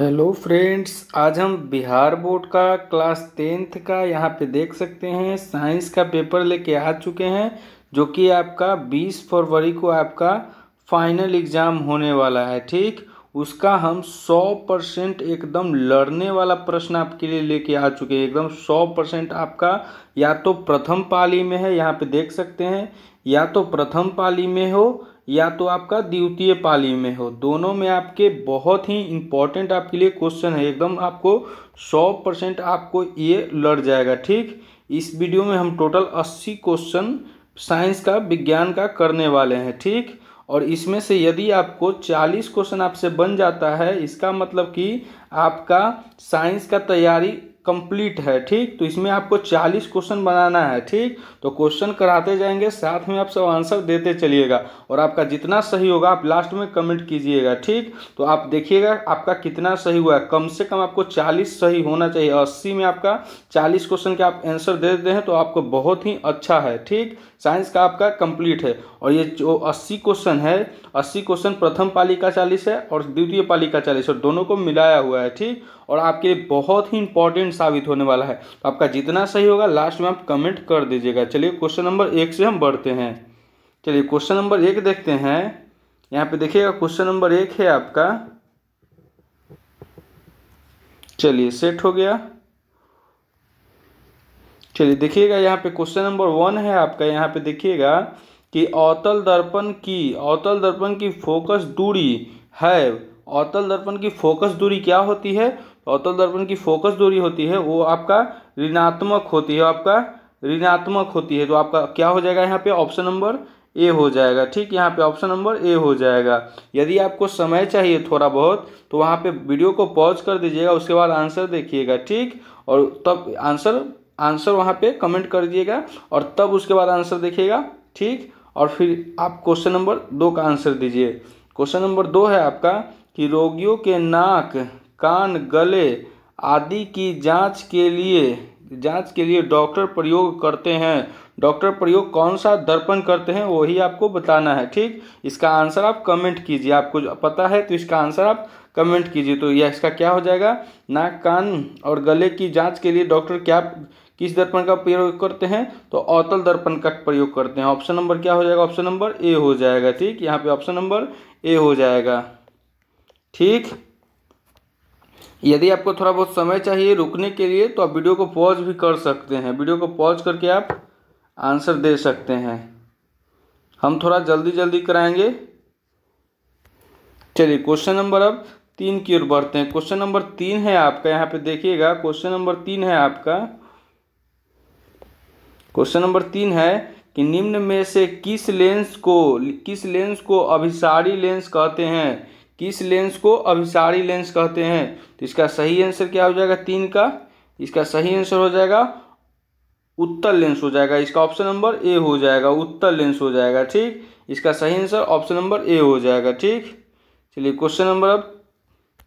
hello friends आज हम Bihar board का क्लास टेंथ का यहाँ पे देख सकते हैं साइंस का पेपर लेके आ चुके हैं जो कि आपका 20 फरवरी को आपका फाइनल एग्ज़ाम होने वाला है ठीक उसका हम 100 परसेंट एकदम लड़ने वाला प्रश्न आपके लिए लेके आ चुके हैं एकदम 100 परसेंट आपका या तो प्रथम पाली में है यहाँ पे देख सकते हैं या तो प्रथम पाली में हो या तो आपका द्वितीय पाली में हो दोनों में आपके बहुत ही इंपॉर्टेंट आपके लिए क्वेश्चन है एकदम आपको सौ परसेंट आपको ये लड़ जाएगा ठीक इस वीडियो में हम टोटल अस्सी क्वेश्चन साइंस का विज्ञान का करने वाले हैं ठीक और इसमें से यदि आपको 40 क्वेश्चन आपसे बन जाता है इसका मतलब कि आपका साइंस का तैयारी कंप्लीट है ठीक तो इसमें आपको चालीस क्वेश्चन बनाना है ठीक तो क्वेश्चन कराते जाएंगे साथ में आप सब आंसर देते चलिएगा और आपका जितना सही होगा आप लास्ट में कमेंट कीजिएगा ठीक तो आप देखिएगा आपका कितना सही हुआ है कम से कम आपको चालीस सही होना चाहिए अस्सी में आपका चालीस क्वेश्चन के आप आंसर दे देते हैं तो आपको बहुत ही अच्छा है ठीक साइंस का आपका कंप्लीट है और ये जो अस्सी क्वेश्चन है अस्सी क्वेश्चन प्रथम पाली का चालीस है और द्वितीय पाली का चालीस और दोनों को मिलाया हुआ है ठीक और आपके लिए बहुत ही इंपॉर्टेंट साबित होने वाला है तो आपका जितना सही होगा लास्ट में आप कमेंट कर दीजिएगा चलिए क्वेश्चन नंबर एक से हम बढ़ते हैं चलिए क्वेश्चन नंबर एक देखते हैं यहाँ पे देखिएगा क्वेश्चन नंबर एक है आपका चलिए सेट हो गया चलिए देखिएगा यहाँ पे क्वेश्चन नंबर वन है आपका यहाँ पे देखिएगा कि अवतल दर्पण की अवतल दर्पण की फोकस दूरी है अवतल दर्पण की फोकस दूरी क्या होती है अवतल दर्पण की फोकस दूरी होती है वो आपका ऋणात्मक होती है आपका ऋणात्मक होती है तो आपका क्या हो जाएगा यहाँ पे ऑप्शन नंबर ए हो जाएगा ठीक यहाँ पे ऑप्शन नंबर ए हो जाएगा यदि आपको समय चाहिए थोड़ा बहुत तो वहाँ पे वीडियो को पॉज कर दीजिएगा उसके बाद आंसर देखिएगा ठीक और तब आंसर आंसर वहाँ पे कमेंट कर दीजिएगा और तब उसके बाद आंसर देखिएगा ठीक और फिर आप क्वेश्चन नंबर दो का आंसर दीजिए क्वेश्चन नंबर दो है आपका कि रोगियों के नाक कान गले आदि की जांच के लिए जांच के लिए डॉक्टर प्रयोग करते हैं डॉक्टर प्रयोग कौन सा दर्पण करते हैं वही आपको बताना है ठीक इसका आंसर आप कमेंट कीजिए आपको पता है तो इसका आंसर आप कमेंट कीजिए तो यह इसका क्या हो जाएगा नाक कान और गले की जांच के लिए डॉक्टर क्या किस दर्पण का प्रयोग करते हैं तो अवतल दर्पण का प्रयोग करते हैं ऑप्शन नंबर क्या हो जाएगा ऑप्शन नंबर ए हो जाएगा ठीक यहाँ पे ऑप्शन नंबर ए हो जाएगा ठीक यदि आपको थोड़ा बहुत समय चाहिए रुकने के लिए तो आप वीडियो को पॉज भी कर सकते हैं वीडियो को पॉज करके आप आंसर दे सकते हैं हम थोड़ा जल्दी जल्दी कराएंगे चलिए क्वेश्चन नंबर अब तीन की ओर बढ़ते हैं क्वेश्चन नंबर तीन है आपका यहाँ पे देखिएगा क्वेश्चन नंबर तीन है आपका क्वेश्चन नंबर तीन है कि निम्न में से किस लेंस को किस लेंस को अभिसारी लेंस कहते हैं किस लेंस को अभिसारी लेंस कहते हैं तो इसका सही आंसर क्या हो जाएगा तीन का इसका सही आंसर हो जाएगा उत्तर लेंस हो जाएगा इसका ऑप्शन नंबर ए हो जाएगा उत्तर लेंस हो जाएगा ठीक इसका सही आंसर ऑप्शन नंबर ए हो जाएगा ठीक चलिए क्वेश्चन नंबर अब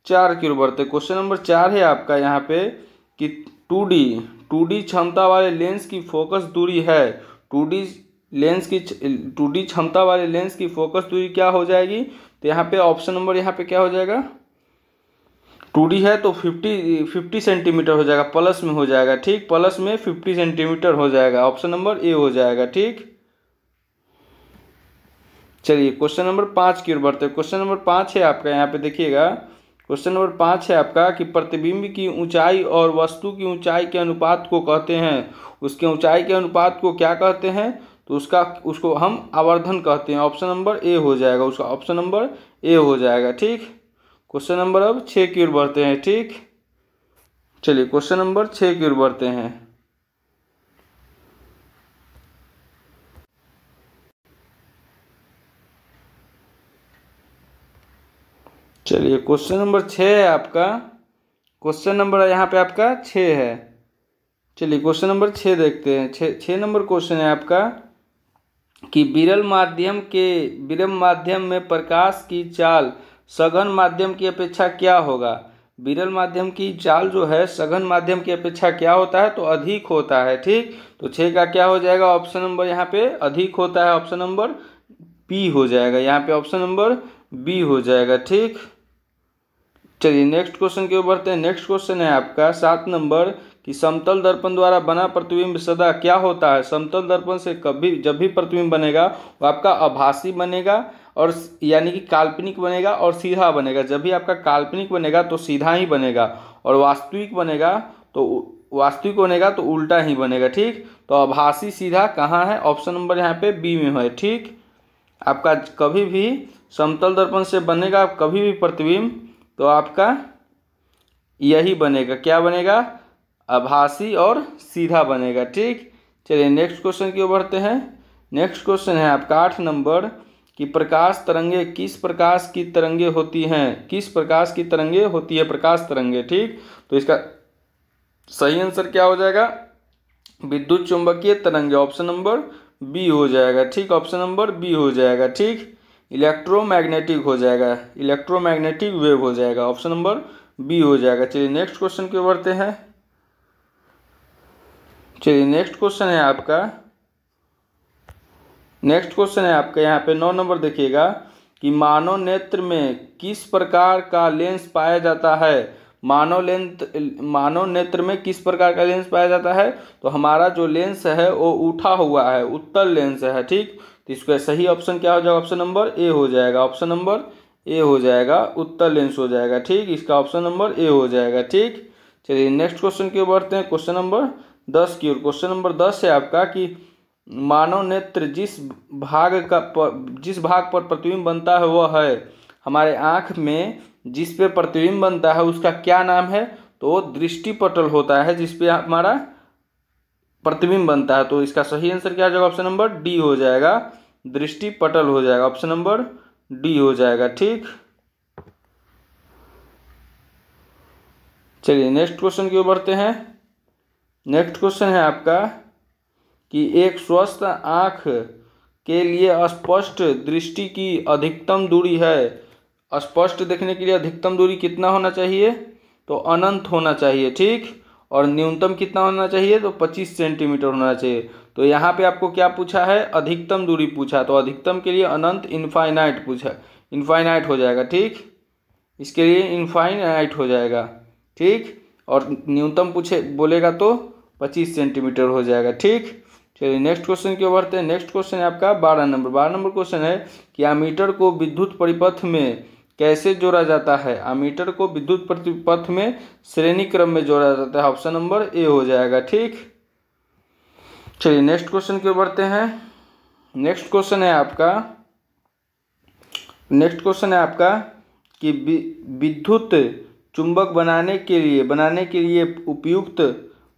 चार की ओर बढ़ते क्वेश्चन नंबर चार है आपका यहाँ पे कि टू डी टू क्षमता वाले लेंस की फोकस दूरी है टू लेंस की टू क्षमता वाले लेंस की फोकस दूरी क्या हो जाएगी तो यहाँ पे ऑप्शन नंबर यहाँ पे क्या हो जाएगा टू है तो फिफ्टी फिफ्टी सेंटीमीटर हो जाएगा प्लस में हो जाएगा ठीक प्लस में फिफ्टी सेंटीमीटर हो जाएगा ऑप्शन नंबर ए हो जाएगा ठीक चलिए क्वेश्चन नंबर पाँच की ओर बढ़ते हैं क्वेश्चन नंबर पाँच है आपका यहाँ पे देखिएगा क्वेश्चन नंबर पाँच है आपका कि प्रतिबिंब की ऊंचाई और वस्तु की ऊंचाई के अनुपात को कहते हैं उसके ऊंचाई के अनुपात को क्या कहते हैं तो उसका उसको हम आवर्धन कहते हैं ऑप्शन नंबर ए हो जाएगा उसका ऑप्शन नंबर ए हो जाएगा ठीक क्वेश्चन नंबर अब छः की ओर बढ़ते हैं ठीक चलिए क्वेश्चन नंबर छः की ओर बढ़ते हैं चलिए क्वेश्चन नंबर छः है आपका क्वेश्चन नंबर यहाँ पे आपका छः है चलिए क्वेश्चन नंबर छः देखते हैं छः छः नंबर क्वेश्चन है आपका कि विरल माध्यम के विरल माध्यम में प्रकाश की चाल सघन माध्यम की अपेक्षा क्या होगा विरल माध्यम की चाल जो है सघन माध्यम की अपेक्षा क्या होता है तो अधिक होता है ठीक तो छः का क्या हो जाएगा ऑप्शन नंबर यहाँ पे अधिक होता है ऑप्शन नंबर बी हो जाएगा यहाँ पे ऑप्शन नंबर बी हो जाएगा ठीक चलिए नेक्स्ट क्वेश्चन की ओर बढ़ते हैं नेक्स्ट क्वेश्चन है आपका सात नंबर कि समतल दर्पण द्वारा बना प्रतिबिंब सदा क्या होता है समतल दर्पण से कभी जब भी प्रतिबिंब बनेगा वो आपका आभासी बनेगा और यानी कि काल्पनिक बनेगा और सीधा बनेगा जब भी आपका काल्पनिक बनेगा तो सीधा ही बनेगा और वास्तविक बनेगा तो वास्तविक बनेगा तो उल्टा ही बनेगा ठीक तो आभासी सीधा कहाँ है ऑप्शन नंबर यहाँ पे बी में है ठीक आपका कभी भी समतल दर्पण से बनेगा कभी भी प्रतिबिंब तो आपका यही बनेगा क्या बनेगा आभासी और सीधा बनेगा ठीक चलिए नेक्स्ट क्वेश्चन की ओर बढ़ते हैं नेक्स्ट क्वेश्चन है आपका आठ नंबर कि प्रकाश तरंगे किस प्रकाश की तरंगे होती हैं किस प्रकाश की तरंगे होती है प्रकाश तरंगे ठीक तो इसका सही आंसर क्या हो जाएगा विद्युत चुंबकीय तरंगे ऑप्शन नंबर बी हो जाएगा ठीक ऑप्शन नंबर बी हो जाएगा ठीक इलेक्ट्रोमैग्नेटिक हो जाएगा इलेक्ट्रोमैग्नेटिक वेव हो जाएगा ऑप्शन नंबर बी हो जाएगा चलिए नेक्स्ट क्वेश्चन के बढ़ते हैं चलिए नेक्स्ट क्वेश्चन है आपका नेक्स्ट क्वेश्चन है आपका यहाँ पे नौ नंबर देखिएगा कि मानव नेत्र में किस प्रकार का लेंस पाया जाता है मानव लेंथ मानव नेत्र में किस प्रकार का लेंस पाया जाता है तो हमारा जो लेंस है वो उठा हुआ है उत्तर लेंस है ठीक तो इसका सही ऑप्शन क्या हो जाएगा ऑप्शन नंबर ए हो जाएगा ऑप्शन नंबर ए हो जाएगा उत्तर लेंस हो जाएगा ठीक इसका ऑप्शन नंबर ए हो जाएगा ठीक चलिए नेक्स्ट क्वेश्चन की ओर बढ़ते हैं क्वेश्चन नंबर दस की ओर क्वेश्चन नंबर दस है आपका कि मानव नेत्र जिस भाग का पर, जिस भाग पर प्रतिबिंब बनता है वह है हमारे आँख में जिस पे प्रतिबिंब बनता है उसका क्या नाम है तो दृष्टि पटल होता है जिसपे हमारा प्रतिबिंब बनता है तो इसका सही आंसर क्या हो जाएगा ऑप्शन नंबर डी हो जाएगा दृष्टि पटल हो जाएगा ऑप्शन नंबर डी हो जाएगा ठीक चलिए नेक्स्ट क्वेश्चन की ओर बढ़ते हैं नेक्स्ट क्वेश्चन है आपका कि एक स्वस्थ आँख के लिए स्पष्ट दृष्टि की अधिकतम दूरी है स्पष्ट देखने के लिए अधिकतम दूरी कितना होना चाहिए तो अनंत होना चाहिए ठीक और न्यूनतम कितना होना चाहिए तो पच्चीस सेंटीमीटर होना चाहिए तो यहाँ पे आपको क्या पूछा है अधिकतम दूरी पूछा तो अधिकतम के लिए अनंत इनफाइनाइट पूछा इनफाइनाइट हो जाएगा ठीक इसके लिए इनफाइनाइट हो जाएगा ठीक और न्यूनतम पूछे बोलेगा तो पच्चीस सेंटीमीटर हो जाएगा ठीक चलिए नेक्स्ट क्वेश्चन की ओर बढ़ते हैं नेक्स्ट क्वेश्चन है आपका बारह नंबर बारह नंबर क्वेश्चन है कि आमीटर को विद्युत परिपथ में कैसे जोड़ा जाता है अमीटर को विद्युत प्रतिपथ में श्रेणी क्रम में जोड़ा जाता है ऑप्शन नंबर ए हो जाएगा ठीक चलिए नेक्स्ट क्वेश्चन की ओर बढ़ते हैं नेक्स्ट क्वेश्चन है आपका नेक्स्ट क्वेश्चन है आपका कि विद्युत चुंबक बनाने के लिए बनाने के लिए उपयुक्त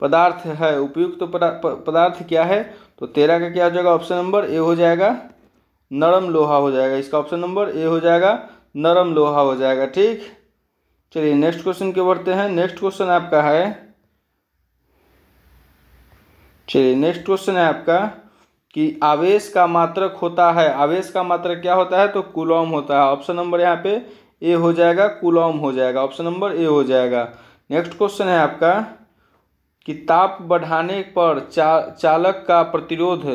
पदार्थ है उपयुक्त पदार्थ क्या है तो तेरह का क्या हो जाएगा ऑप्शन नंबर ए हो जाएगा नरम लोहा हो जाएगा इसका ऑप्शन नंबर ए हो जाएगा नरम लोहा हो जाएगा ठीक चलिए नेक्स्ट क्वेश्चन के बढ़ते हैं नेक्स्ट क्वेश्चन आपका है चलिए नेक्स्ट क्वेश्चन है आपका कि आवेश का मात्रक होता है आवेश का मात्रक क्या होता है तो कुलॉम होता है ऑप्शन नंबर यहाँ पे ए हो जाएगा कुलॉम हो जाएगा ऑप्शन नंबर ए हो जाएगा नेक्स्ट क्वेश्चन है आपका कि ताप बढ़ाने पर चा, चालक का प्रतिरोध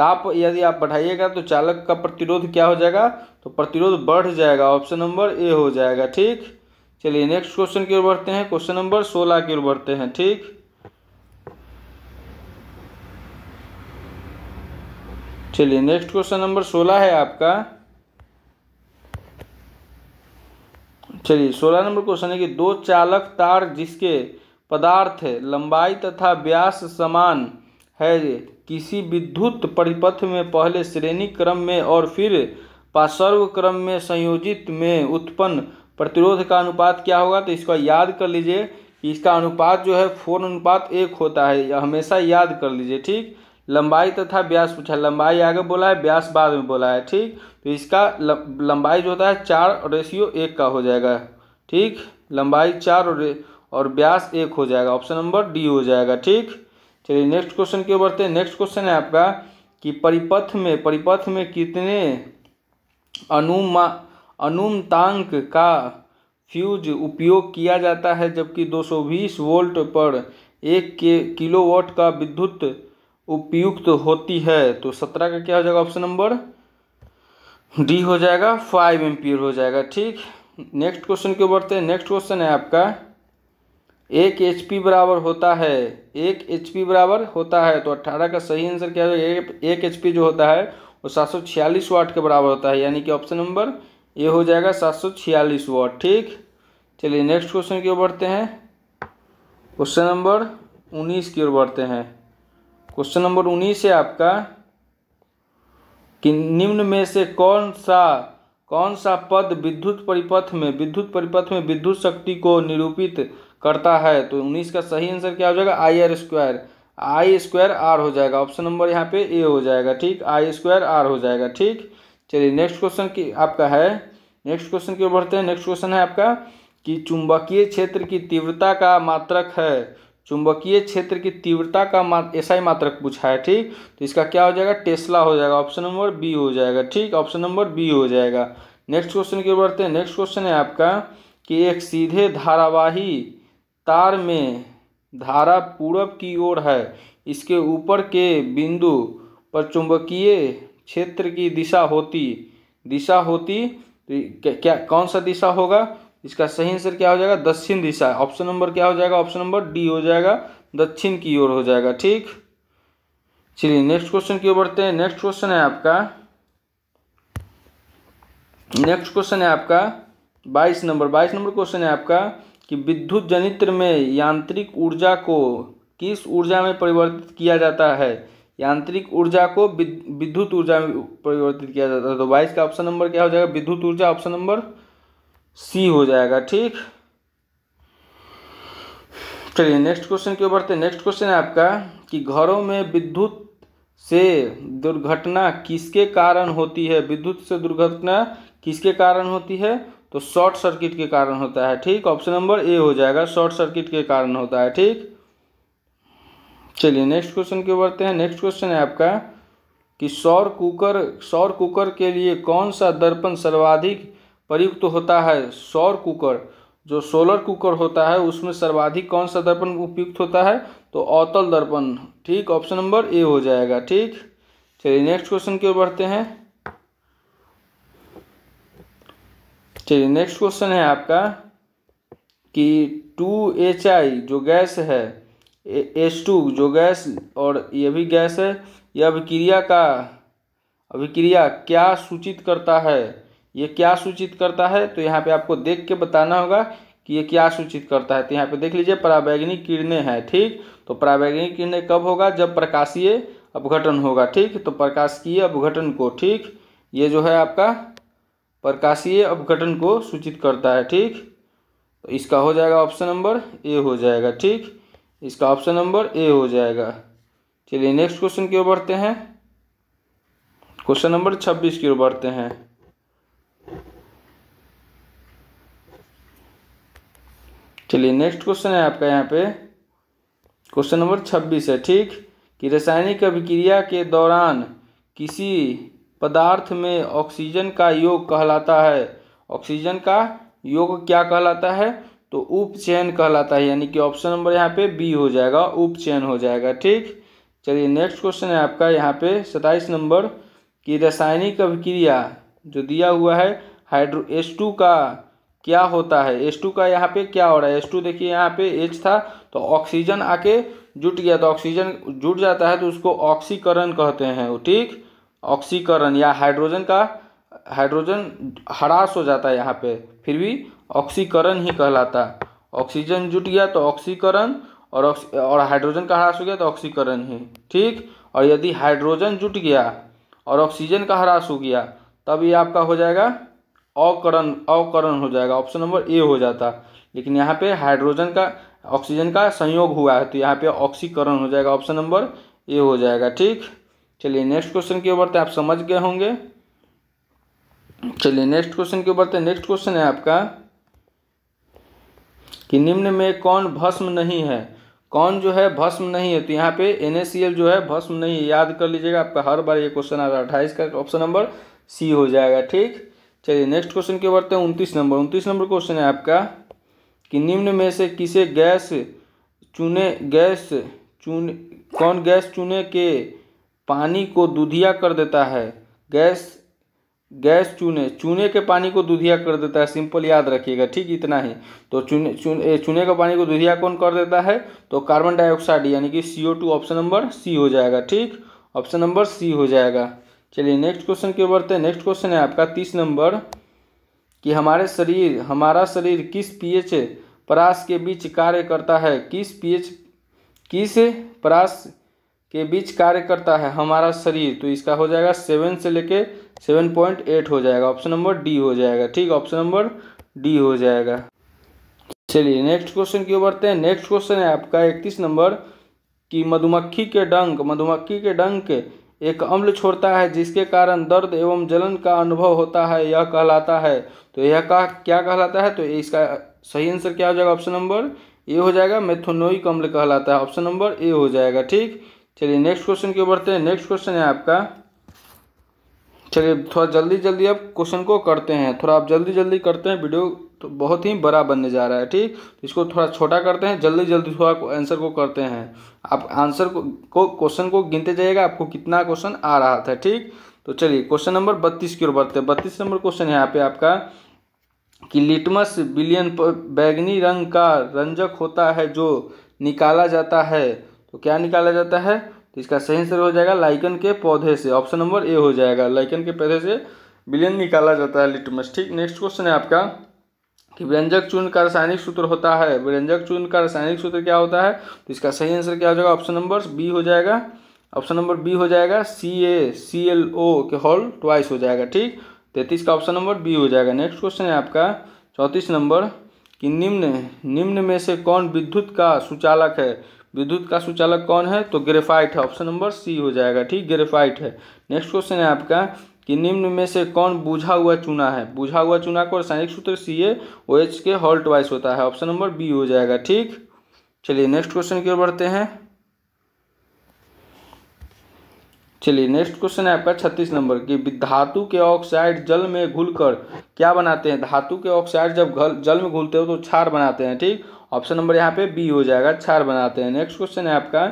ताप यदि आप बढ़ाइएगा तो चालक का प्रतिरोध क्या हो जाएगा तो प्रतिरोध बढ़ जाएगा ऑप्शन नंबर ए हो जाएगा ठीक चलिए नेक्स्ट क्वेश्चन की ओर बढ़ते हैं क्वेश्चन नंबर सोलह की ओर बढ़ते हैं ठीक चलिए नेक्स्ट क्वेश्चन नंबर सोलह है आपका चलिए सोलह नंबर क्वेश्चन है कि दो चालक तार जिसके पदार्थ लंबाई तथा व्यास समान है किसी विद्युत परिपथ में पहले श्रेणी क्रम में और फिर पार्श्व क्रम में संयोजित में उत्पन्न प्रतिरोध का अनुपात क्या होगा तो इसको याद कर लीजिए कि इसका अनुपात जो है फोर अनुपात एक होता है हमेशा याद कर लीजिए ठीक लंबाई तथा व्यास पूछा लंबाई आगे बोला है व्यास बाद में बोला है ठीक तो इसका लंबाई जो होता है चार रेशियो एक का हो जाएगा ठीक लंबाई चार और, और व्यास एक हो जाएगा ऑप्शन नंबर डी हो जाएगा ठीक चलिए नेक्स्ट क्वेश्चन क्यों बढ़ते हैं नेक्स्ट क्वेश्चन है आपका कि परिपथ में परिपथ में कितने अनुमा अनुमतांक का फ्यूज उपयोग किया जाता है जबकि 220 वोल्ट पर एक के किलोवाट का विद्युत उपयुक्त होती है तो सत्रह का क्या हो जाएगा ऑप्शन नंबर डी हो जाएगा फाइव एम हो जाएगा ठीक नेक्स्ट क्वेश्चन क्यों बढ़ते हैं नेक्स्ट क्वेश्चन है आपका एक एच पी बराबर होता है एक एच पी बराबर होता है तो अट्ठारह का सही आंसर क्या है एक एच पी जो होता है वो सात सौ छियालीस वाट के बराबर होता है यानी कि ऑप्शन नंबर ये हो जाएगा सात सौ छियालीस वाट ठीक चलिए नेक्स्ट क्वेश्चन की ओर बढ़ते हैं क्वेश्चन नंबर उन्नीस की ओर बढ़ते हैं क्वेश्चन नंबर उन्नीस है आपका कि निम्न में से कौन सा कौन सा पद विद्युत परिपथ में विद्युत परिपथ में विद्युत शक्ति को निरूपित करता है तो उन्नीस का सही आंसर क्या हो जाएगा I R square I square R हो जाएगा ऑप्शन नंबर यहाँ पे ए हो जाएगा ठीक आई स्क्वायर आर हो जाएगा ठीक चलिए नेक्स्ट क्वेश्चन की आपका है नेक्स्ट क्वेश्चन की ओर बढ़ते हैं नेक्स्ट क्वेश्चन है आपका कि चुंबकीय क्षेत्र की तीव्रता का मात्रक है चुंबकीय क्षेत्र की तीव्रता का ऐसा एसआई मात्रक पूछा है ठीक तो इसका क्या हो जाएगा टेस्ला हो जाएगा ऑप्शन नंबर बी हो जाएगा ठीक ऑप्शन नंबर बी हो जाएगा नेक्स्ट क्वेश्चन की ओर बढ़ते हैं नेक्स्ट क्वेश्चन है आपका कि एक सीधे धारावाही तार में धारा पूरब की ओर है इसके ऊपर के बिंदु पर चुंबकीय क्षेत्र की दिशा होती दिशा होती तो क्या कौन सा दिशा होगा इसका सही आंसर क्या हो जाएगा दक्षिण दिशा ऑप्शन नंबर क्या हो जाएगा ऑप्शन नंबर डी हो जाएगा दक्षिण की ओर हो जाएगा ठीक चलिए नेक्स्ट क्वेश्चन की ओर बढ़ते हैं नेक्स्ट क्वेश्चन है आपका नेक्स्ट क्वेश्चन है आपका बाईस नंबर बाईस नंबर क्वेश्चन है आपका कि विद्युत जनित्र में यांत्रिक ऊर्जा को किस ऊर्जा में परिवर्तित किया जाता है यांत्रिक ऊर्जा को विद्युत ऊर्जा में परिवर्तित किया जाता है तो बाईस का ऑप्शन नंबर क्या हो जाएगा विद्युत ऊर्जा ऑप्शन नंबर सी हो जाएगा ठीक चलिए नेक्स्ट क्वेश्चन क्यों बढ़ते हैं नेक्स्ट क्वेश्चन है आपका कि घरों में विद्युत से दुर्घटना किसके कारण होती है विद्युत से दुर्घटना किसके कारण होती है तो शॉर्ट सर्किट के कारण होता है ठीक ऑप्शन नंबर ए हो जाएगा शॉर्ट सर्किट के कारण होता है ठीक चलिए नेक्स्ट क्वेश्चन के बढ़ते हैं नेक्स्ट क्वेश्चन है आपका कि सौर कुकर सौर कुकर के लिए कौन सा दर्पण सर्वाधिक प्रयुक्त होता है सौर कुकर जो सोलर कुकर होता है उसमें सर्वाधिक कौन सा दर्पण उपयुक्त होता है तो अवतल दर्पण ठीक ऑप्शन नंबर ए हो जाएगा ठीक चलिए नेक्स्ट क्वेश्चन की ओर बढ़ते हैं चलिए नेक्स्ट क्वेश्चन है आपका कि टू एच आई जो गैस है एच टू जो गैस और ये भी गैस है यह अभिक्रिया का अभिक्रिया क्या सूचित करता है ये क्या सूचित करता है तो यहाँ पे आपको देख के बताना होगा कि ये क्या सूचित करता है तो यहाँ पे देख लीजिए प्रावैग्निक किरणें हैं ठीक तो प्रावैग्निक किरणें कब होगा जब प्रकाशीय अपघटन होगा ठीक तो प्रकाशकीय अपघटन को ठीक ये जो है आपका प्रकाशीय अपघटन को सूचित करता है ठीक तो इसका हो जाएगा ऑप्शन नंबर ए हो जाएगा ठीक इसका ऑप्शन नंबर ए हो जाएगा चलिए नेक्स्ट क्वेश्चन की ओर बढ़ते हैं क्वेश्चन नंबर छब्बीस की ओर बढ़ते हैं चलिए नेक्स्ट क्वेश्चन है आपका यहाँ पे क्वेश्चन नंबर छब्बीस है ठीक कि रासायनिक अभिक्रिया के दौरान किसी पदार्थ में ऑक्सीजन का योग कहलाता है ऑक्सीजन का योग क्या कहलाता है तो उपचयन कहलाता है यानी कि ऑप्शन नंबर यहाँ पे बी हो जाएगा उपचयन हो जाएगा ठीक चलिए नेक्स्ट क्वेश्चन है आपका यहाँ पे सताइस नंबर की रासायनिक अभिक्रिया जो दिया हुआ है हाइड्रो एस टू का क्या होता है एस टू का यहाँ पे क्या हो रहा है एस टू देखिए यहाँ पे एच था तो ऑक्सीजन आके जुट गया तो ऑक्सीजन जुट जाता है तो उसको ऑक्सीकरण कहते हैं ठीक ऑक्सीकरण या हाइड्रोजन का हाइड्रोजन हरास हो जाता है यहाँ पे फिर भी ऑक्सीकरण ही कहलाता ऑक्सीजन जुट गया तो ऑक्सीकरण और ऑक्सी और हाइड्रोजन का ह्रास हो गया तो ऑक्सीकरण ही ठीक और यदि हाइड्रोजन जुट गया और ऑक्सीजन का ह्रास हो गया तब ये आपका हो जाएगा अवकरण अवकरण हो जाएगा ऑप्शन नंबर ए हो जाता लेकिन यहाँ पे हाइड्रोजन का ऑक्सीजन का संयोग हुआ है तो यहाँ पे ऑक्सीकरण हो जाएगा ऑप्शन नंबर ए हो जाएगा ठीक चलिए नेक्स्ट क्वेश्चन की ओर बढ़ते हैं आप समझ गए होंगे चलिए नेक्स्ट क्वेश्चन की ओर बढ़ते हैं नेक्स्ट क्वेश्चन है आपका कि निम्न में कौन भस्म नहीं है कौन जो है भस्म नहीं है तो यहाँ पे एन जो है भस्म नहीं है याद कर लीजिएगा आपका हर बार ये क्वेश्चन आ रहा है अट्ठाईस का ऑप्शन नंबर सी हो जाएगा ठीक चलिए नेक्स्ट क्वेश्चन के बढ़ते हैं उनतीस नंबर उनतीस नंबर क्वेश्चन है आपका कि निम्न में से किसे गैस चुने गैस चुने कौन गैस चुने के पानी को दूधिया कर देता है गैस गैस चूने चूने के पानी को दुधिया कर देता है सिंपल याद रखिएगा ठीक इतना ही तो चूने चूने चूने पानी को दुधिया कौन कर देता है तो कार्बन डाइऑक्साइड यानी कि C O two option number C हो जाएगा ठीक ऑप्शन नंबर सी हो जाएगा चलिए नेक्स्ट क्वेश्चन ओर बढ़ते हैं नेक्स्ट क्वेश्चन है आपका तीस नंबर कि हमारे शरीर हमारा शरीर किस पीएच परास के बीच कार्य करता है किस पीएच किस परास के बीच कार्य करता है हमारा शरीर तो इसका हो जाएगा सेवन से लेके सेवन पॉइंट एट हो जाएगा ऑप्शन नंबर डी हो जाएगा ठीक ऑप्शन नंबर डी हो जाएगा चलिए नेक्स्ट क्वेश्चन की ओर बढ़ते हैं नेक्स्ट क्वेश्चन है आपका इकतीस नंबर कि मधुमक्खी के डंक मधुमक्खी के डंक एक अम्ल छोड़ता है जिसके कारण दर्द एवं जलन का अनुभव होता है यह कहलाता है तो यह कहा क्या कहलाता है तो इसका सही आंसर क्या हो जाएगा ऑप्शन नंबर ए हो जाएगा मेथोनोइक अम्ल कहलाता है ऑप्शन नंबर ए हो जाएगा ठीक चलिए नेक्स्ट क्वेश्चन की ओर बढ़ते हैं नेक्स्ट क्वेश्चन है आपका चलिए थोड़ा जल्दी जल्दी आप क्वेश्चन को करते हैं थोड़ा आप जल्दी जल्दी करते हैं वीडियो तो बहुत ही बड़ा बनने जा रहा है ठीक तो इसको थोड़ा छोटा करते हैं जल्दी जल्दी थोड़ा आंसर को करते हैं आप आंसर को क्वेश्चन को गिनते जाइएगा आपको कितना क्वेश्चन आ रहा था ठीक तो चलिए क्वेश्चन नंबर बत्तीस की ओर बढ़ते हैं बत्तीस नंबर क्वेश्चन है यहाँ पे आपका कि लिटमस बिलियन बैगनी रंग का रंजक होता है जो निकाला जाता है तो क्या निकाला जाता है तो इसका सही आंसर हो जाएगा लाइकन के पौधे से ऑप्शन नंबर ए हो जाएगा लाइकन के पौधे से बिलियन निकाला जाता है लिटमस ठीक नेक्स्ट क्वेश्चन है आपका कि व्यंजक चूर्ण का रासायनिक सूत्र होता है व्यंजक चूर्ण का रासायनिक सूत्र क्या होता है तो इसका सही आंसर क्या हो जाएगा ऑप्शन नंबर बी हो जाएगा ऑप्शन नंबर बी हो जाएगा सी ए सी एल ओ के हॉल ट्वाइस हो जाएगा ठीक तैतीस का ऑप्शन नंबर बी हो जाएगा नेक्स्ट क्वेश्चन है आपका चौंतीस नंबर कि निम्न निम्न में से कौन विद्युत का सुचालक है विद्युत का सुचालक कौन है तो ग्रेफाइट है ऑप्शन नंबर सी हो जाएगा ठीक ग्रेफाइट है नेक्स्ट क्वेश्चन है आपका कि निम्न में से कौन बुझा हुआ चूना है बुझा हुआ चूना को रासायनिक सूत्र सी ए ओ एच के हॉल्ट वाइस होता है ऑप्शन नंबर बी हो जाएगा ठीक चलिए नेक्स्ट क्वेश्चन की ओर बढ़ते हैं चलिए नेक्स्ट क्वेश्चन है आपका छत्तीस नंबर कि धातु के ऑक्साइड जल में घुलकर क्या बनाते हैं धातु के ऑक्साइड जब जल में घुलते हो तो क्षार बनाते हैं ठीक ऑप्शन नंबर यहाँ पे बी हो जाएगा क्षार बनाते हैं नेक्स्ट क्वेश्चन है आपका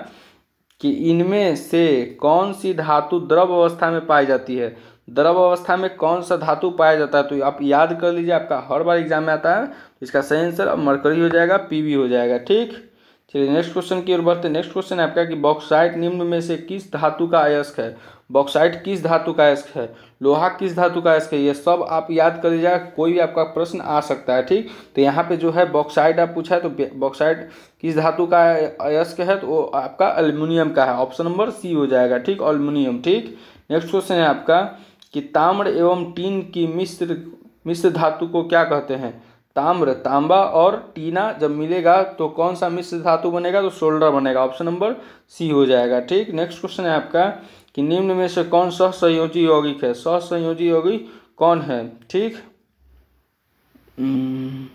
कि इनमें से कौन सी धातु द्रव अवस्था में पाई जाती है द्रव अवस्था में कौन सा धातु पाया जाता है तो आप याद कर लीजिए आपका हर बार एग्जाम में आता है तो इसका सही आंसर अब मरकरी हो जाएगा पी हो जाएगा ठीक चलिए नेक्स्ट क्वेश्चन की ओर बढ़ते नेक्स्ट क्वेश्चन आपका कि बॉक्साइट निम्न में से किस धातु का अयस्क है बॉक्साइट किस धातु का अयस्क है लोहा किस धातु का अयस्क है ये सब आप याद कर लीजिएगा कोई भी आपका प्रश्न आ सकता है ठीक तो यहाँ पे जो है बॉक्साइट आप पूछा है तो बॉक्साइट किस धातु का अयस्क है तो वो आपका अल्मीनियम का है ऑप्शन नंबर सी हो जाएगा ठीक अल्मोनियम ठीक नेक्स्ट क्वेश्चन है आपका कि ताम्र एवं टीन की मिश्र मिश्र धातु को क्या कहते हैं ताम्र तांबा और टीना जब मिलेगा तो कौन सा मिश्र धातु बनेगा तो सोल्डर बनेगा ऑप्शन नंबर सी हो जाएगा ठीक नेक्स्ट क्वेश्चन है आपका कि निम्न में से कौन सहसंयोजी यौगिक है सहसंयोजी यौगिक कौन है ठीक हम्म,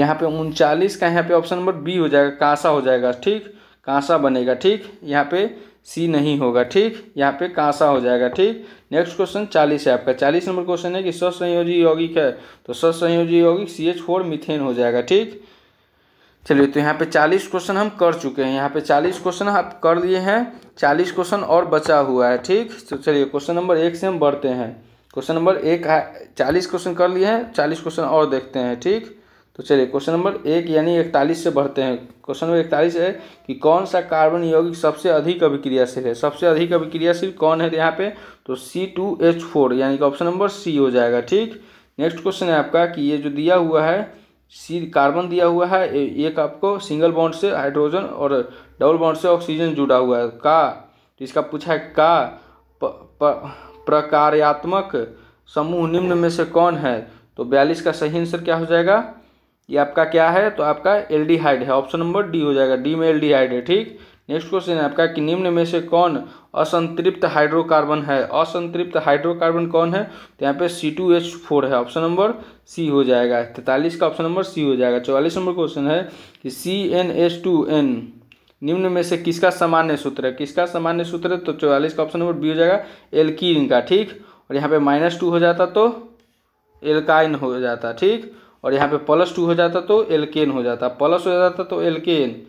यहाँ पे उनचालीस का यहाँ पे ऑप्शन नंबर बी हो जाएगा कांसा हो जाएगा ठीक कांसा बनेगा ठीक यहाँ पे सी नहीं होगा ठीक यहाँ पे कांसा हो जाएगा ठीक नेक्स्ट क्वेश्चन चालीस है आपका चालीस नंबर क्वेश्चन है कि ससंयोजी यौगिक है तो ससंयोजी यौगिक सी एच फोर मिथेन हो जाएगा ठीक चलिए तो यहाँ पे चालीस क्वेश्चन हम कर चुके हैं यहाँ पे चालीस क्वेश्चन आप कर लिए हैं चालीस क्वेश्चन और बचा हुआ है ठीक तो चलिए क्वेश्चन नंबर एक से हम बढ़ते हैं क्वेश्चन नंबर एक चालीस क्वेश्चन कर लिए हैं चालीस क्वेश्चन और देखते हैं ठीक तो चलिए क्वेश्चन नंबर एक यानी इकतालीस से बढ़ते हैं क्वेश्चन नंबर इकतालीस है कि कौन सा कार्बन यौगिक सबसे अधिक अभिक्रियाशील है सबसे अधिक अभिक्रियाशील कौन है यहाँ पे तो सी टू एच फोर यानी कि ऑप्शन नंबर सी हो जाएगा ठीक नेक्स्ट क्वेश्चन है आपका कि ये जो दिया हुआ है सी कार्बन दिया हुआ है एक आपको सिंगल बॉन्ड से हाइड्रोजन और डबल बॉन्ड से ऑक्सीजन जुड़ा हुआ है का तो इसका पूछा है का प्रकारात्मक प्रकार्यात्मक समूह निम्न में से कौन है तो बयालीस का सही आंसर क्या हो जाएगा ये आपका क्या है तो आपका एल्डिहाइड है ऑप्शन नंबर डी हो जाएगा डी में एल्डिहाइड है ठीक नेक्स्ट क्वेश्चन है आपका कि निम्न में से कौन असंतृप्त हाइड्रोकार्बन है असंतृप्त हाइड्रोकार्बन कौन है तो यहाँ पे सी टू एच फोर है ऑप्शन नंबर सी हो जाएगा तैतालीस का ऑप्शन नंबर सी हो जाएगा चौवालीस नंबर क्वेश्चन है कि C N H two N निम्न में से किसका सामान्य सूत्र है किसका सामान्य सूत्र है तो चौवालीस का ऑप्शन नंबर बी हो जाएगा एल्कीन का ठीक और यहाँ पे माइनस टू हो जाता तो एल्काइन हो जाता ठीक और यहाँ पे प्लस टू हो जाता तो एल्केन हो जाता प्लस हो जाता तो एल्केन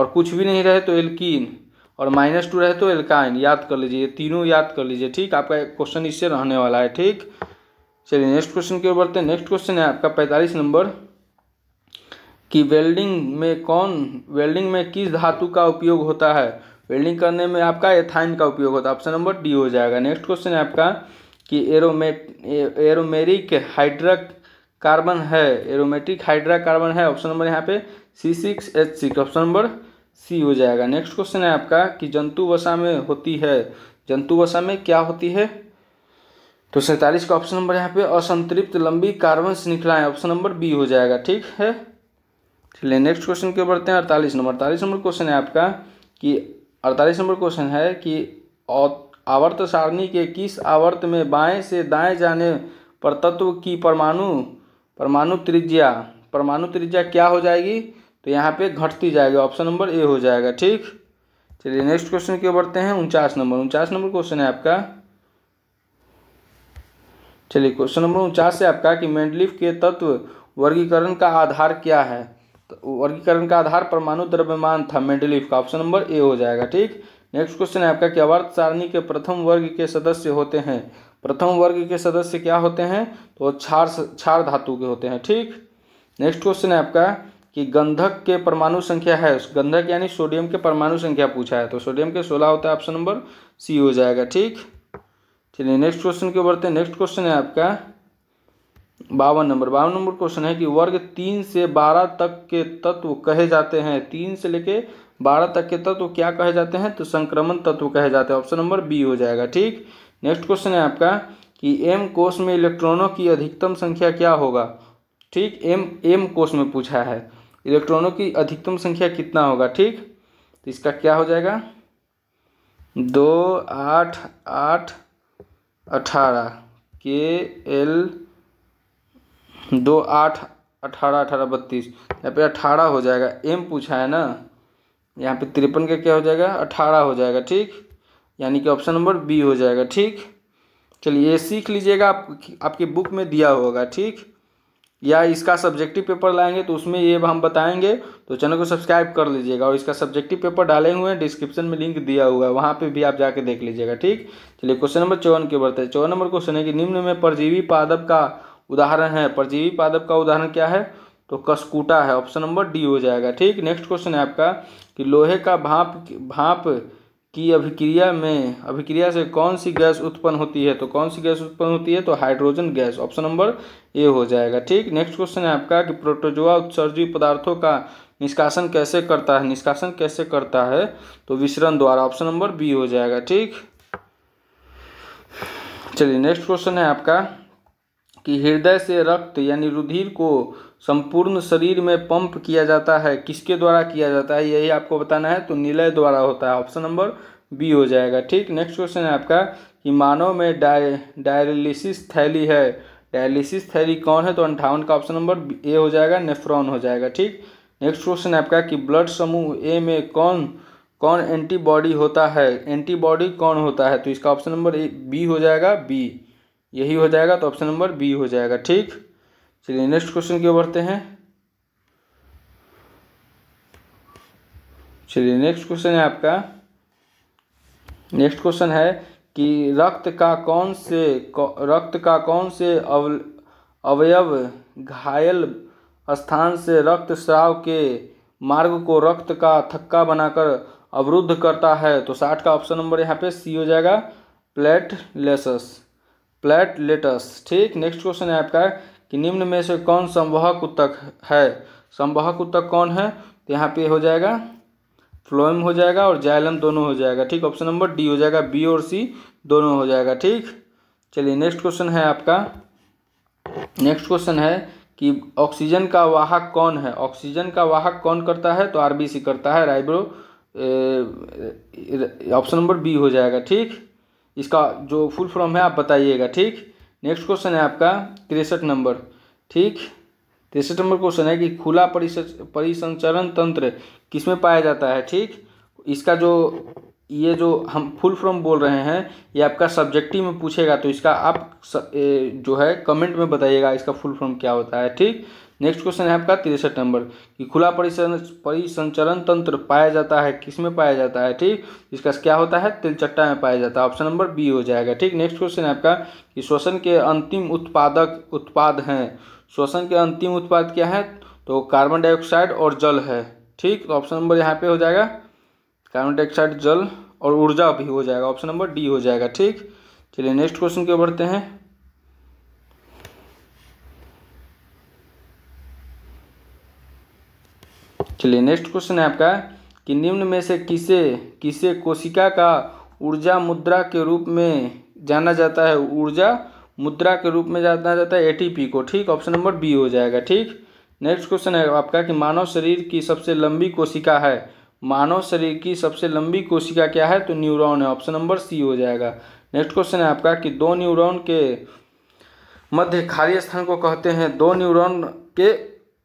और कुछ भी नहीं रहे तो एल्किन और माइनस टू रहे तो एल्काइन याद कर लीजिए तीनों याद कर लीजिए ठीक आपका क्वेश्चन इससे रहने वाला है ठीक चलिए नेक्स्ट क्वेश्चन की ओर बढ़ते हैं नेक्स्ट क्वेश्चन है आपका पैंतालीस नंबर कि वेल्डिंग में कौन वेल्डिंग में किस धातु का उपयोग होता है वेल्डिंग करने में आपका एथाइन का उपयोग होता है ऑप्शन नंबर डी हो जाएगा नेक्स्ट क्वेश्चन है आपका कि एरोमे एरोमेरिक हाइड्रक कार्बन है एरोमेटिक हाइड्रा कार्बन है ऑप्शन नंबर यहाँ पे C six H six option number C हो जाएगा नेक्स्ट क्वेश्चन है आपका कि जंतु वसा में होती है जंतु वसा में क्या होती है तो सैंतालीस का ऑप्शन नंबर यहाँ पे असंतृप्त लंबी कार्बन श्रृंखलाएं ऑप्शन नंबर बी हो जाएगा ठीक है चलिए नेक्स्ट क्वेश्चन के बढ़ते हैं अड़तालीस नंबर अड़तालीस नंबर क्वेश्चन है आपका कि अड़तालीस नंबर क्वेश्चन है कि आवर्त सारणी के किस आवर्त में बाएं से दाएं जाने पर तत्व की परमाणु परमाणु त्रिज्या परमाणु त्रिज्या क्या हो जाएगी तो यहाँ पे घटती जाएगी ऑप्शन नंबर ए हो जाएगा ठीक चलिए नेक्स्ट क्वेश्चन की ओर बढ़ते हैं उनचास नंबर उनचास नंबर क्वेश्चन है आपका चलिए क्वेश्चन नंबर उनचास से आपका कि मेंडलिफ के तत्व वर्गीकरण का आधार क्या है तो वर्गीकरण का आधार परमाणु द्रव्यमान था मेंडलिफ का ऑप्शन नंबर ए हो जाएगा ठीक नेक्स्ट क्वेश्चन है आपका कि अवर्त सारणी के प्रथम वर्ग के सदस्य होते हैं प्रथम वर्ग के सदस्य क्या होते हैं तो क्षार क्षार धातु के होते हैं ठीक नेक्स्ट क्वेश्चन है आपका कि गंधक के परमाणु संख्या है गंधक यानी सोडियम के परमाणु संख्या पूछा है तो सोडियम के सोलह होता है ऑप्शन नंबर सी हो जाएगा ठीक चलिए नेक्स्ट क्वेश्चन के बढ़ते हैं नेक्स्ट क्वेश्चन है आपका बावन नंबर बावन नंबर क्वेश्चन है कि वर्ग तीन से बारह तक के तत्व कहे जाते हैं तीन से लेके बारह तक के तत्व क्या कहे जाते हैं तो संक्रमण तत्व कहे जाते हैं ऑप्शन नंबर बी हो जाएगा ठीक नेक्स्ट क्वेश्चन है आपका कि एम कोष में इलेक्ट्रॉनों की अधिकतम संख्या क्या होगा ठीक एम एम कोष में पूछा है इलेक्ट्रॉनों की अधिकतम संख्या कितना होगा ठीक तो इसका क्या हो जाएगा दो आठ आठ अठारह के एल दो आठ अठारह अठारह बत्तीस यहाँ पे अठारह हो जाएगा एम पूछा है ना यहाँ पे तिरपन का क्या हो जाएगा अठारह हो जाएगा ठीक यानी कि ऑप्शन नंबर बी हो जाएगा ठीक चलिए ये सीख लीजिएगा आप, आपके बुक में दिया होगा ठीक या इसका सब्जेक्टिव पेपर लाएंगे तो उसमें ये हम बताएंगे तो चैनल को सब्सक्राइब कर लीजिएगा और इसका सब्जेक्टिव पेपर डाले हुए हैं डिस्क्रिप्शन में लिंक दिया हुआ है वहाँ पे भी आप जाके देख लीजिएगा ठीक चलिए क्वेश्चन नंबर चौवन के बढ़ते हैं चौवन नंबर क्वेश्चन है कि निम्न में परजीवी पादप का उदाहरण है परजीवी पादप का उदाहरण क्या है तो कसकूटा है ऑप्शन नंबर डी हो जाएगा ठीक नेक्स्ट क्वेश्चन है आपका कि लोहे का भाप भाप की अभिक्रिया में अभिक्रिया से कौन सी गैस उत्पन्न होती है तो कौन सी गैस उत्पन्न होती है तो hydrogen gas option number A हो जाएगा ठीक नेक्स्ट क्वेश्चन है आपका कि प्रोटोजोआ उत्सर्जी पदार्थों का निष्कासन कैसे करता है निष्कासन कैसे करता है तो विसरण द्वारा ऑप्शन नंबर बी हो जाएगा ठीक चलिए नेक्स्ट क्वेश्चन है आपका कि हृदय से रक्त यानी रुधिर को संपूर्ण शरीर में पंप किया जाता है किसके द्वारा किया जाता है यही आपको बताना है तो निलय द्वारा होता है ऑप्शन नंबर बी हो जाएगा ठीक नेक्स्ट क्वेश्चन है आपका कि मानव में डाय डायलिसिस थैली है डायलिसिस थैली कौन है तो अंठावन का ऑप्शन नंबर ए हो जाएगा नेफ्रॉन हो जाएगा ठीक नेक्स्ट क्वेश्चन है आपका कि ब्लड समूह ए में कौन कौन एंटीबॉडी होता है एंटीबॉडी कौन होता है तो इसका ऑप्शन नंबर ए बी हो जाएगा बी यही हो जाएगा तो ऑप्शन नंबर बी हो जाएगा ठीक चलिए नेक्स्ट क्वेश्चन की ओर बढ़ते हैं चलिए नेक्स्ट क्वेश्चन है आपका नेक्स्ट क्वेश्चन है कि रक्त का कौन से रक्त का कौन से अव अवयव घायल स्थान से रक्त स्राव के मार्ग को रक्त का थक्का बनाकर अवरुद्ध करता है तो साठ का ऑप्शन नंबर यहाँ पे सी हो जाएगा प्लेटलेस प्लेटलेटस ठीक नेक्स्ट क्वेश्चन है आपका कि निम्न में से कौन संवाहक उत्तक है संवाहक उत्तक कौन है तो यहाँ पे हो जाएगा फ्लोएम हो जाएगा और जाइलम दोनों हो जाएगा ठीक ऑप्शन नंबर डी हो जाएगा बी और सी दोनों हो जाएगा ठीक चलिए नेक्स्ट क्वेश्चन है आपका नेक्स्ट क्वेश्चन है कि ऑक्सीजन का वाहक कौन है ऑक्सीजन का वाहक कौन करता है तो आरबीसी करता है राइब्रो ऑप्शन नंबर बी हो जाएगा ठीक इसका जो फुल फॉर्म है आप बताइएगा ठीक नेक्स्ट क्वेश्चन है आपका तिरसठ नंबर ठीक तिरसठ नंबर क्वेश्चन है कि खुला परिसंचरण तंत्र किसमें पाया जाता है ठीक इसका जो ये जो हम फुल फॉर्म बोल रहे हैं ये आपका सब्जेक्टिव में पूछेगा तो इसका आप स, ए, जो है कमेंट में बताइएगा इसका फुल फॉर्म क्या होता है ठीक नेक्स्ट क्वेश्चन है आपका तिरसठ नंबर कि खुला परिसं परिसंचरण तंत्र पाया जाता है किस में पाया जाता है ठीक इसका क्या होता है तिलचट्टा में पाया जाता है ऑप्शन नंबर बी हो जाएगा ठीक नेक्स्ट क्वेश्चन है आपका कि श्वसन के अंतिम उत्पादक उत्पाद हैं श्वसन के अंतिम उत्पाद क्या है तो कार्बन डाइऑक्साइड और जल है ठीक तो ऑप्शन नंबर यहाँ पे हो जाएगा कार्बन डाइऑक्साइड जल और ऊर्जा भी हो जाएगा ऑप्शन नंबर डी हो जाएगा ठीक चलिए नेक्स्ट क्वेश्चन के बढ़ते हैं चलिए नेक्स्ट क्वेश्चन है आपका कि निम्न में से किसे किसे कोशिका का ऊर्जा मुद्रा के रूप में जाना जाता है ऊर्जा मुद्रा के रूप में जाना जाता है एटीपी को ठीक ऑप्शन नंबर बी हो जाएगा ठीक नेक्स्ट क्वेश्चन है आपका कि मानव शरीर की सबसे लंबी कोशिका है मानव शरीर की सबसे लंबी कोशिका क्या है तो न्यूरॉन है ऑप्शन नंबर सी हो जाएगा नेक्स्ट क्वेश्चन है आपका कि दो न्यूरॉन के मध्य खाली स्थान को कहते हैं दो न्यूरॉन के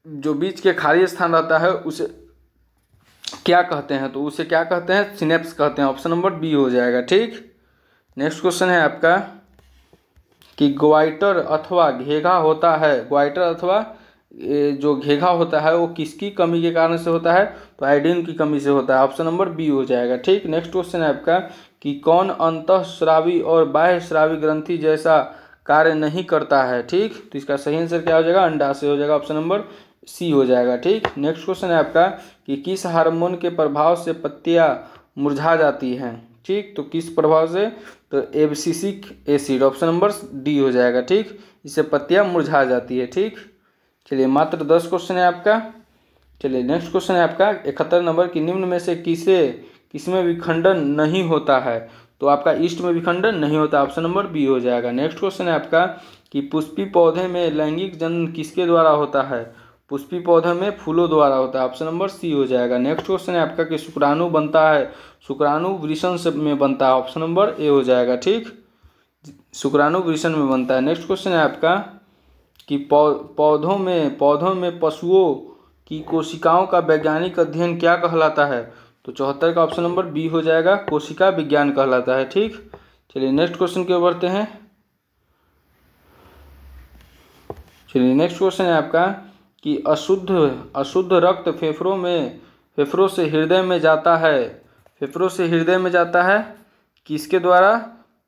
जो बीच के खाली स्थान रहता है उसे क्या कहते हैं तो उसे क्या कहते हैं सिनेप्स कहते हैं ऑप्शन नंबर बी हो जाएगा ठीक नेक्स्ट क्वेश्चन है आपका कि ग्वाइटर अथवा घेघा होता है ग्वाइटर अथवा जो घेघा होता है वो किसकी कमी के कारण से होता है तो आइडिन की कमी से होता है ऑप्शन नंबर बी हो जाएगा ठीक नेक्स्ट क्वेश्चन है आपका कि कौन अंत श्रावी और बाह्य श्रावी ग्रंथि जैसा कार्य नहीं करता है ठीक तो इसका सही आंसर क्या हो जाएगा अंडा से हो जाएगा ऑप्शन नंबर सी हो जाएगा ठीक नेक्स्ट क्वेश्चन है आपका कि किस हार्मोन के प्रभाव से पत्तियाँ मुरझा जाती हैं ठीक तो किस प्रभाव से तो abscisic acid option number D हो जाएगा ठीक इससे पत्तियाँ मुरझा जाती है ठीक चलिए मात्र दस क्वेश्चन है आपका चलिए नेक्स्ट क्वेश्चन है आपका इकहत्तर नंबर की निम्न में से किसे किसमें विखंडन नहीं होता है तो आपका ईस्ट में विखंडन नहीं होता ऑप्शन नंबर बी हो जाएगा नेक्स्ट क्वेश्चन है आपका कि पुष्पी पौधे में लैंगिक जन्म किसके द्वारा होता है पुष्पी पौधे में फूलों द्वारा होता है ऑप्शन नंबर सी हो जाएगा नेक्स्ट क्वेश्चन है आपका कि शुक्राणु बनता है शुक्राणु वृषण में बनता है ऑप्शन नंबर ए हो जाएगा ठीक शुक्राणु वृषण में बनता है नेक्स्ट क्वेश्चन है आपका कि पौधों में पौधों में पशुओं की कोशिकाओं का वैज्ञानिक अध्ययन क्या कहलाता है तो चौहत्तर का ऑप्शन नंबर बी हो जाएगा कोशिका विज्ञान कहलाता है ठीक चलिए नेक्स्ट क्वेश्चन की ओर बढ़ते हैं चलिए नेक्स्ट क्वेश्चन है आपका कि अशुद्ध अशुद्ध रक्त फेफड़ों में फेफड़ों से हृदय में जाता है फेफड़ों से हृदय में जाता है किसके द्वारा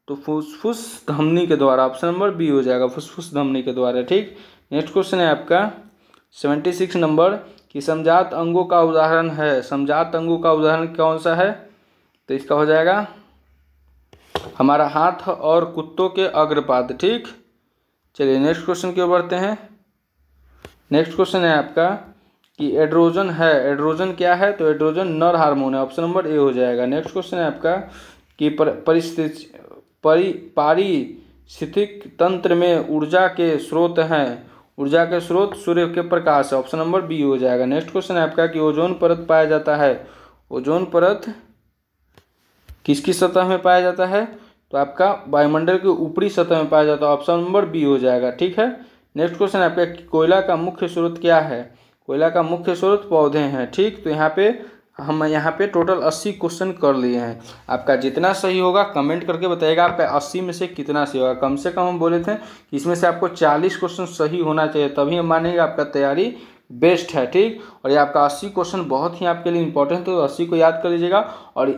तो फुसफुस धमनी के द्वारा ऑप्शन नंबर बी हो जाएगा फुसफुस धमनी के द्वारा ठीक नेक्स्ट क्वेश्चन है आपका सेवेंटी सिक्स नंबर कि समझात अंगों का उदाहरण है समझात अंगों का उदाहरण कौन सा है तो इसका हो जाएगा हमारा हाथ और कुत्तों के अग्रपाद ठीक चलिए नेक्स्ट क्वेश्चन की ओर बढ़ते हैं नेक्स्ट क्वेश्चन है आपका कि एड्रोजन है एड्रोजन क्या है तो एड्रोजन नर हार्मोन है ऑप्शन नंबर ए हो जाएगा नेक्स्ट क्वेश्चन है आपका कि परिस्थिति परि पारिस्थितिक तंत्र में ऊर्जा के स्रोत हैं ऊर्जा के स्रोत सूर्य के प्रकाश है ऑप्शन नंबर बी हो जाएगा नेक्स्ट क्वेश्चन है आपका कि ओजोन परत पाया जाता है ओजोन परत किसकी सतह में पाया जाता है तो आपका वायुमंडल के ऊपरी सतह में पाया जाता है ऑप्शन नंबर बी हो जाएगा ठीक है नेक्स्ट क्वेश्चन आपका कोयला का मुख्य स्रोत क्या है कोयला का मुख्य स्रोत पौधे हैं ठीक तो यहाँ पे हम यहाँ पे टोटल अस्सी क्वेश्चन कर लिए हैं आपका जितना सही होगा कमेंट करके बताइएगा आपका अस्सी में से कितना सही होगा कम से कम हम बोले थे इसमें से आपको चालीस क्वेश्चन सही होना चाहिए तभी हम मानेंगे आपका तैयारी बेस्ट है ठीक और ये आपका अस्सी क्वेश्चन बहुत ही आपके लिए इंपॉर्टेंट है तो अस्सी को याद कर लीजिएगा और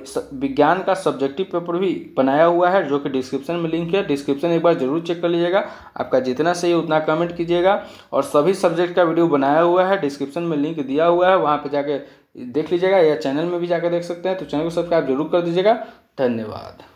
विज्ञान का सब्जेक्टिव पेपर भी बनाया हुआ है जो कि डिस्क्रिप्शन में लिंक है डिस्क्रिप्शन एक बार जरूर चेक कर लीजिएगा आपका जितना सही उतना कमेंट कीजिएगा और सभी सब्जेक्ट का वीडियो बनाया हुआ है डिस्क्रिप्शन में लिंक दिया हुआ है वहाँ पर जाके देख लीजिएगा या चैनल में भी जाकर देख सकते हैं तो चैनल को सब्सक्राइब जरूर कर दीजिएगा धन्यवाद